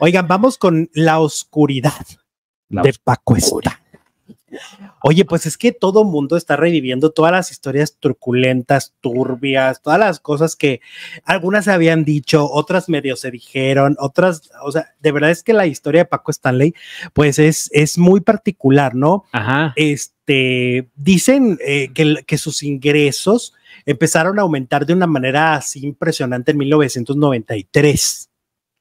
Oigan, vamos con la oscuridad de Paco Oye, pues es que todo mundo está reviviendo todas las historias truculentas, turbias, todas las cosas que algunas se habían dicho, otras medio se dijeron, otras, o sea, de verdad es que la historia de Paco Stanley, pues es, es muy particular, ¿no? Ajá. Este, dicen eh, que, que sus ingresos empezaron a aumentar de una manera así impresionante en 1993.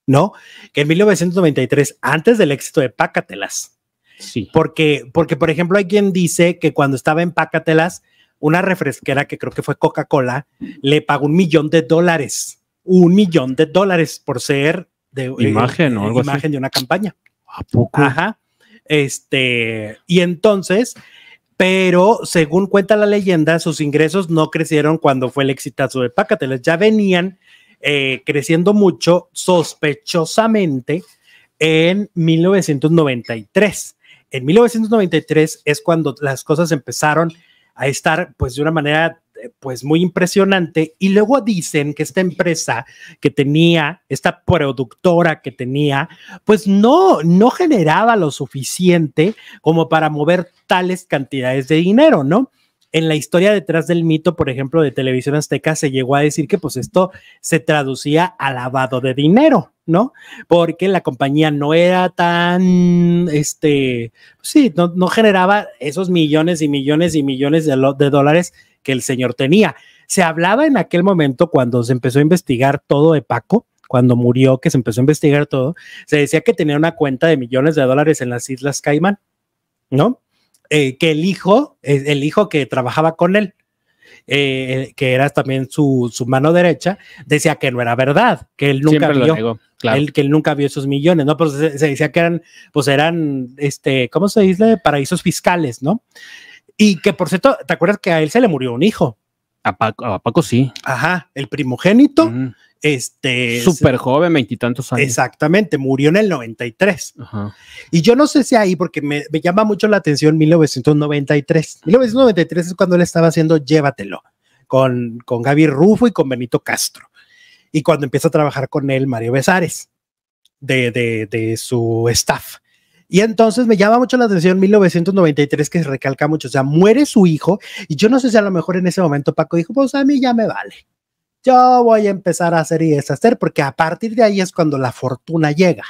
¿no? Que en 1993, antes del éxito de Pácatelas. Sí. Porque, porque, por ejemplo, hay quien dice que cuando estaba en Pácatelas, una refresquera que creo que fue Coca-Cola, le pagó un millón de dólares. Un millón de dólares por ser de eh, imagen o imagen de una campaña. Ajá. Este, y entonces, pero según cuenta la leyenda, sus ingresos no crecieron cuando fue el exitazo de Pácatelas. Ya venían eh, creciendo mucho sospechosamente en 1993. En 1993 es cuando las cosas empezaron a estar pues de una manera eh, pues muy impresionante y luego dicen que esta empresa que tenía, esta productora que tenía, pues no, no generaba lo suficiente como para mover tales cantidades de dinero, ¿no? en la historia detrás del mito, por ejemplo, de Televisión Azteca, se llegó a decir que pues esto se traducía a lavado de dinero, ¿no? Porque la compañía no era tan, este, pues sí, no, generaba esos millones y millones y millones de, de dólares que el señor tenía. Se hablaba en aquel momento cuando se empezó a investigar todo de Paco, cuando murió, que se empezó a investigar todo, se decía que tenía una cuenta de millones de dólares en las Islas Caimán, ¿no? Eh, que el hijo, eh, el hijo que trabajaba con él, eh, que era también su, mano derecha, decía que no era verdad, que él nunca vio. que él nunca vio esos millones, ¿no? pues se, se, decía que eran, pues eran, este, ¿cómo se dice? Paraísos fiscales, ¿no? Y que por cierto, ¿te acuerdas que a él se le murió un hijo? A Paco, sí. Ajá, el primogénito. Este. Súper joven, veintitantos años. Exactamente, murió en el 93. Y yo no sé si ahí, porque me, llama mucho la atención 1993. 1993 es cuando él estaba haciendo Llévatelo con, con Gaby Rufo y con Benito Castro. Y cuando empieza a trabajar con él Mario Besares, de su staff. Y entonces me llama mucho la atención 1993 que se recalca mucho, o sea, muere su hijo y yo no sé si a lo mejor en ese momento Paco dijo, pues a mí ya me vale, yo voy a empezar a hacer y deshacer porque a partir de ahí es cuando la fortuna llega.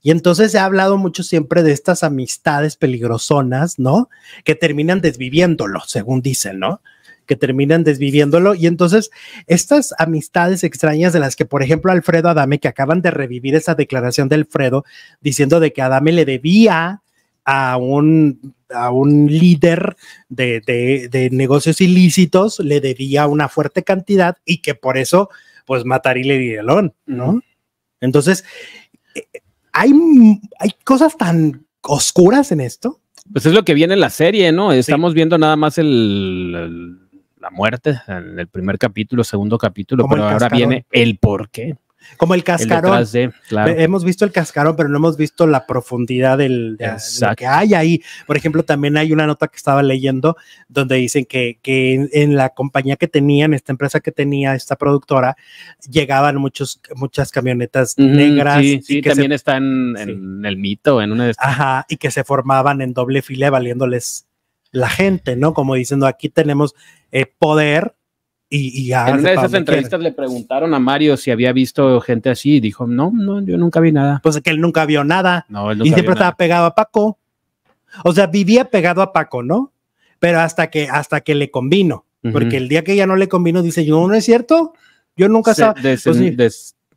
Y entonces se ha hablado mucho siempre de estas amistades peligrosonas, ¿no? Que terminan desviviéndolo, según dicen, ¿no? que terminan desviviéndolo. Y entonces, estas amistades extrañas de las que, por ejemplo, Alfredo Adame, que acaban de revivir esa declaración de Alfredo diciendo de que Adame le debía a un, a un líder de, negocios ilícitos, le debía una fuerte cantidad y que por eso, pues, matar y le ¿no? Entonces, eh, hay, cosas tan oscuras en esto. Pues es lo que viene en la serie, ¿no? Estamos viendo nada más el la muerte en el primer capítulo, segundo capítulo, pero ahora viene el por qué. Como el cascarón. Hemos visto el cascarón, pero no hemos visto la profundidad del, lo que hay ahí. Por ejemplo, también hay una nota que estaba leyendo donde dicen que, en, la compañía que tenían, esta empresa que tenía, esta productora, llegaban muchos, muchas camionetas negras. Sí, que también están en, el mito, en una Ajá, y que se formaban en doble fila valiéndoles la gente, ¿no? Como diciendo, aquí tenemos eh, poder y, y En de esas entrevistas le preguntaron a Mario si había visto gente así y dijo, no, no, yo nunca vi nada. Pues es que él nunca vio nada. No, y siempre estaba pegado a Paco. O sea, vivía pegado a Paco, ¿no? Pero hasta que, hasta que le combino. Porque el día que ya no le combino, dice, yo no, no es cierto. Yo nunca sabía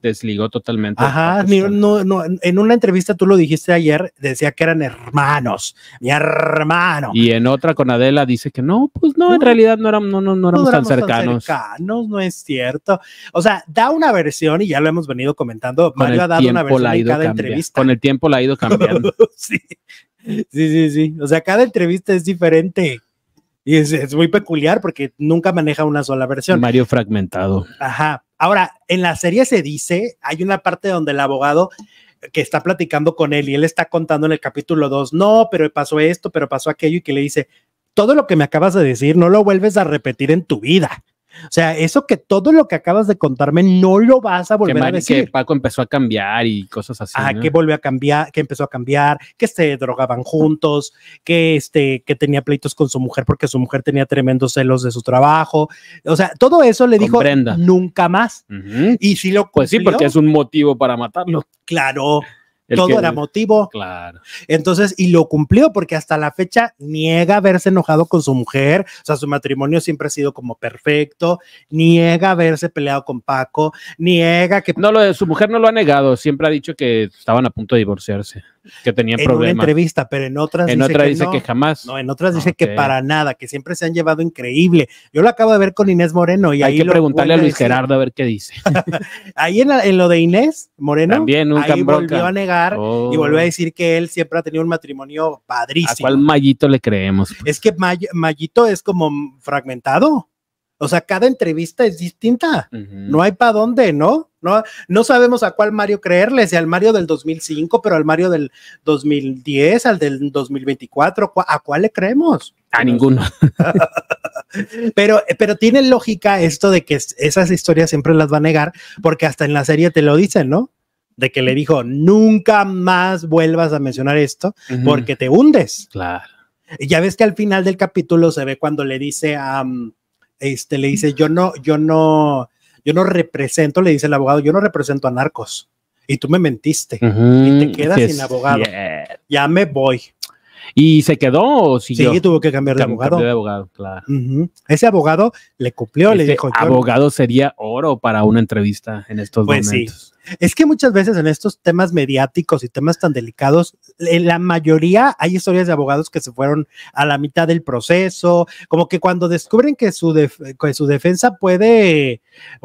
desligó totalmente. Ajá, en una entrevista tú lo dijiste ayer, decía que eran hermanos, mi hermano. Y en otra con Adela dice que no, pues no, en realidad no, eran, no, no, no éramos, tan, cercanos. No es cierto. O sea, da una versión y ya lo hemos venido comentando. Mario ha dado una versión en cada entrevista. Con el tiempo la ha ido cambiando. sí. sí, sí, O sea, cada entrevista es diferente. Y es, es, muy peculiar porque nunca maneja una sola versión. Mario fragmentado. Ajá, Ahora, en la serie se dice, hay una parte donde el abogado que está platicando con él y él está contando en el capítulo 2, no, pero pasó esto, pero pasó aquello y que le dice, todo lo que me acabas de decir no lo vuelves a repetir en tu vida. O sea, eso que todo lo que acabas de contarme no lo vas a volver a decir. Que Paco empezó a cambiar y cosas así. Ah, que volvió a cambiar, que empezó a cambiar, que se drogaban juntos, que este, que tenía pleitos con su mujer porque su mujer tenía tremendos celos de su trabajo. O sea, todo eso le dijo nunca más. Y si lo Pues sí, porque es un motivo para matarlo. Claro, todo era motivo. Claro. Entonces, y lo cumplió porque hasta la fecha niega haberse enojado con su mujer, o sea, su matrimonio siempre ha sido como perfecto, niega haberse peleado con Paco, niega que... No, lo de su mujer no lo ha negado, siempre ha dicho que estaban a punto de divorciarse que problemas en una entrevista, pero en otras en dice, otra dice que jamás. No, en otras dice que para nada, que siempre se han llevado increíble. Yo lo acabo de ver con Inés Moreno y hay ahí que preguntarle a Luis Gerardo a ver qué dice. ahí en, lo de Inés Moreno, También nunca ahí volvió a negar y volvió a oh. decir que él siempre ha tenido un matrimonio padrísimo. ¿A cuál Mayito le creemos? Es que mallito es como fragmentado. O sea, cada entrevista es distinta. No hay para dónde, ¿no? ¿no? No sabemos a cuál Mario creerle, si al Mario del 2005, pero al Mario del 2010, al del 2024, ¿a cuál le creemos? A ninguno. pero, pero tiene lógica esto de que esas historias siempre las va a negar, porque hasta en la serie te lo dicen, ¿no? De que le dijo, nunca más vuelvas a mencionar esto, porque te hundes. Claro. Ya ves que al final del capítulo se ve cuando le dice a... Mm, este, le dice, yo no, yo no, yo no represento, le dice el abogado, yo no represento a narcos. Y tú me mentiste. y te quedas sin abogado. Ya me voy. ¿Y se quedó o Sí, tuvo que cambiar de abogado. Ese abogado le cumplió, le dijo. abogado sería oro para una entrevista en estos pues momentos. Es que muchas veces en estos temas mediáticos y temas tan delicados, en la mayoría hay historias de abogados que se fueron a la mitad del proceso, como que cuando descubren que su, su defensa puede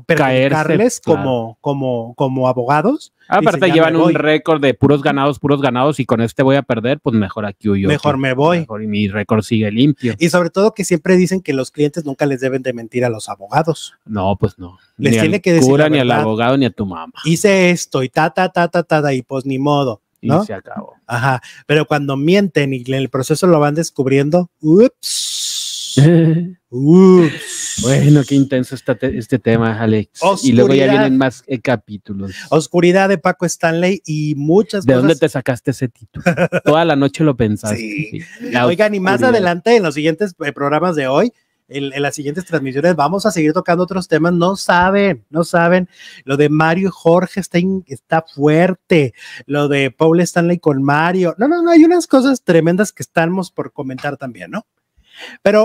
perjudicarles como, como, como abogados. Ah, aparte llevan un récord de puros ganados, puros ganados y con este voy a perder, pues mejor aquí huyo. Mejor me voy. Mejor y mi récord sigue limpio. Y sobre todo que siempre dicen que los clientes nunca les deben de mentir a los abogados. No, pues no. Les tiene que decir ni al abogado, ni a tu mamá. Y esto y ta, ta, ta, ta, ta, y pues ni modo. ¿no? Y se acabó. Ajá, pero cuando mienten y en el proceso lo van descubriendo, ups. Bueno, qué intenso está este tema, Alex. y luego ya vienen más eh, capítulos. Oscuridad de Paco Stanley y muchas cosas. ¿De dónde te sacaste ese título? Toda la noche lo pensaste. Sí. Oigan, y más adelante en los siguientes eh, programas de hoy en, las siguientes transmisiones vamos a seguir tocando otros temas. No saben, no saben. Lo de Mario y Jorge está, está fuerte. Lo de Paul Stanley con Mario. No, no, no. Hay unas cosas tremendas que estamos por comentar también, ¿no? Pero